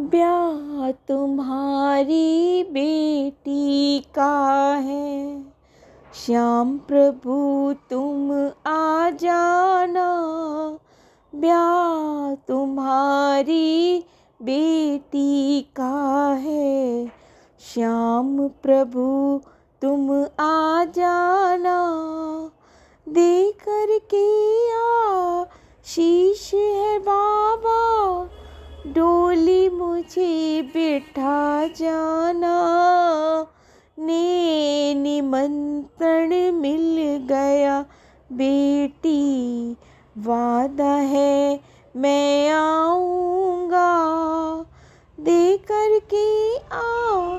ब्याह तुम्हारी बेटी का है श्याम प्रभु तुम आ जाना ब्याह तुम्हारी बेटी का है श्याम प्रभु तुम आ जाना दे करके मुझे बिठा जाना ने निमंत्रण मिल गया बेटी वादा है मैं आऊँगा दे कर के आ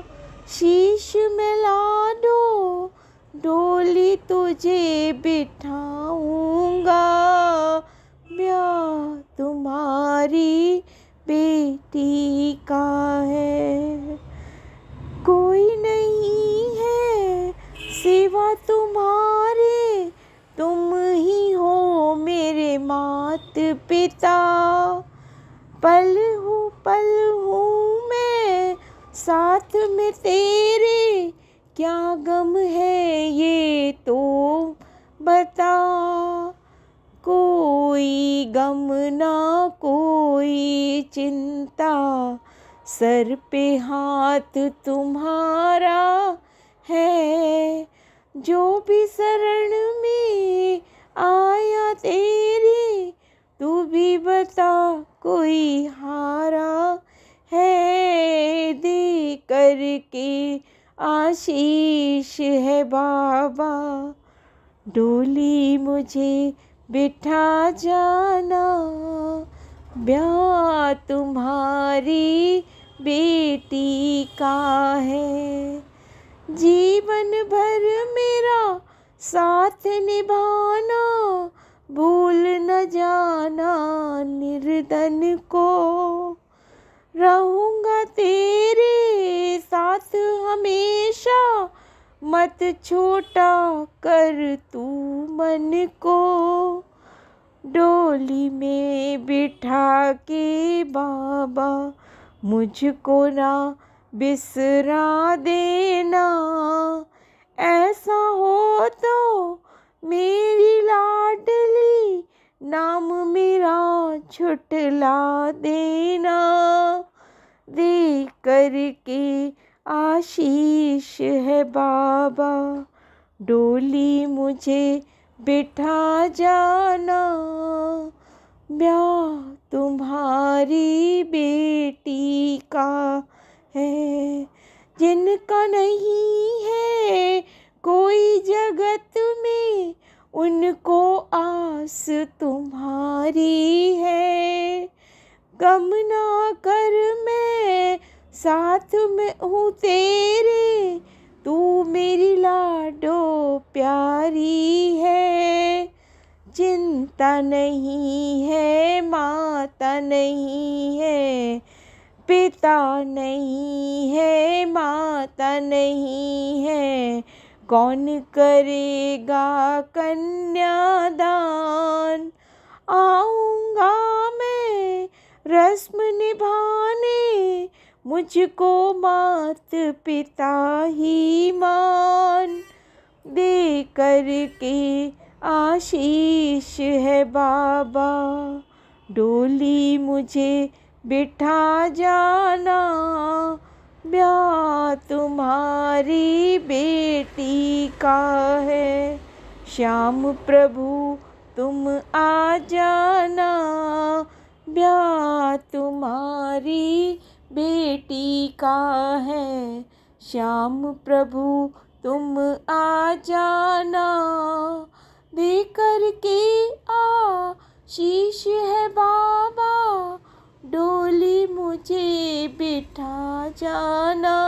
शीश मिला दो डोली तुझे बिठाऊँगा ब्याह तुम्हारी बेटी का है कोई नहीं है सिवा तुम्हारे तुम ही हो मेरे मात पिता पल हूँ पल हूँ मैं साथ में तेरे क्या गम है ये तो बता गम ना कोई चिंता सर पे हाथ तुम्हारा है जो भी शरण में आया तेरी तू भी बता कोई हारा है दे कर के आशीष है बाबा डोली मुझे बिठा जाना ब्याह तुम्हारी बेटी का है जीवन भर मेरा साथ निभाना भूल न जाना निर्धन को रहूँगा तेरे साथ हमें मत छोटा कर तू मन को डोली में बिठा के बाबा मुझको ना बिसरा देना ऐसा हो तो मेरी लाडली नाम मेरा छुटला देना दे करके आशीष है बाबा डोली मुझे बिठा जाना ब्याह तुम्हारी बेटी का है जिनका नहीं है कोई जगत में उनको आस तुम्हारी है गम ना कर मैं साथ में हूँ तेरे तू मेरी लाडो प्यारी है चिंता नहीं है माता नहीं है पिता नहीं है माता नहीं है कौन करेगा कन्यादान आऊँगा मैं रस्म निभाने मुझको मात पिता ही मान दे कर के आशीष है बाबा डोली मुझे बिठा जाना ब्याह तुम्हारी बेटी का है श्याम प्रभु तुम आ जाना ब्याह तुम्हारी बेटी का है श्याम प्रभु तुम आ जाना देकर के आ शीश है बाबा डोली मुझे बिठा जाना